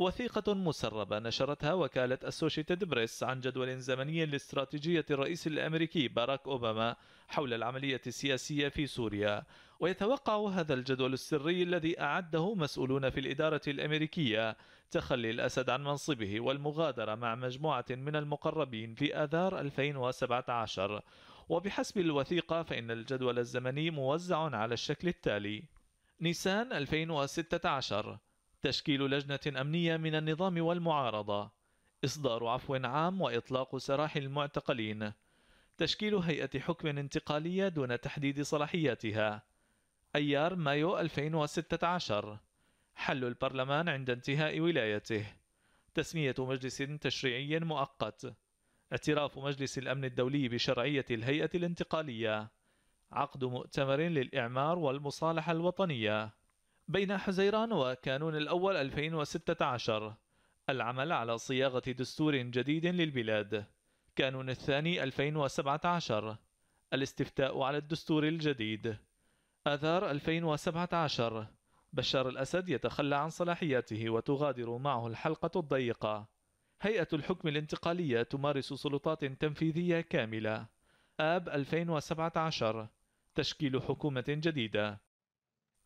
وثيقة مسربة نشرتها وكالة أسوشيتد بريس عن جدول زمني لاستراتيجية الرئيس الأمريكي باراك أوباما حول العملية السياسية في سوريا ويتوقع هذا الجدول السري الذي أعده مسؤولون في الإدارة الأمريكية تخلي الأسد عن منصبه والمغادرة مع مجموعة من المقربين في آذار 2017 وبحسب الوثيقة فإن الجدول الزمني موزع على الشكل التالي نيسان 2016 تشكيل لجنة أمنية من النظام والمعارضة إصدار عفو عام وإطلاق سراح المعتقلين تشكيل هيئة حكم انتقالية دون تحديد صلاحياتها أيار مايو 2016 حل البرلمان عند انتهاء ولايته تسمية مجلس تشريعي مؤقت اعتراف مجلس الأمن الدولي بشرعية الهيئة الانتقالية عقد مؤتمر للإعمار والمصالحة الوطنية بين حزيران وكانون الأول 2016 العمل على صياغة دستور جديد للبلاد كانون الثاني 2017 الاستفتاء على الدستور الجديد آذار 2017 بشار الأسد يتخلى عن صلاحياته وتغادر معه الحلقة الضيقة هيئة الحكم الانتقالية تمارس سلطات تنفيذية كاملة آب 2017 تشكيل حكومة جديدة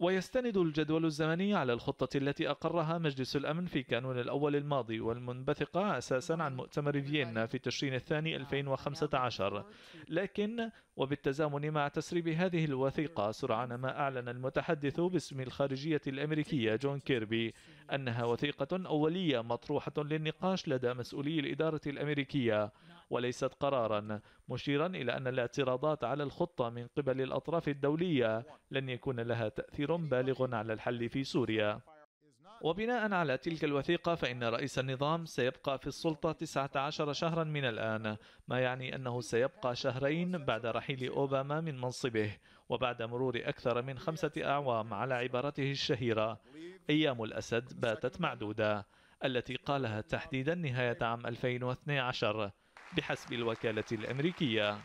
ويستند الجدول الزمني على الخطة التي أقرها مجلس الأمن في كانون الأول الماضي والمنبثقة أساسا عن مؤتمر فيينا في تشرين الثاني 2015 لكن وبالتزامن مع تسريب هذه الوثيقة سرعان ما أعلن المتحدث باسم الخارجية الأمريكية جون كيربي أنها وثيقة أولية مطروحة للنقاش لدى مسؤولي الإدارة الأمريكية وليست قرارا مشيرا إلى أن الاعتراضات على الخطة من قبل الأطراف الدولية لن يكون لها تأثير بالغ على الحل في سوريا وبناء على تلك الوثيقة فإن رئيس النظام سيبقى في السلطة 19 شهرا من الآن ما يعني أنه سيبقى شهرين بعد رحيل أوباما من منصبه وبعد مرور أكثر من خمسة أعوام على عبارته الشهيرة أيام الأسد باتت معدودة التي قالها تحديدا نهاية عام 2012 بحسب الوكالة الأمريكية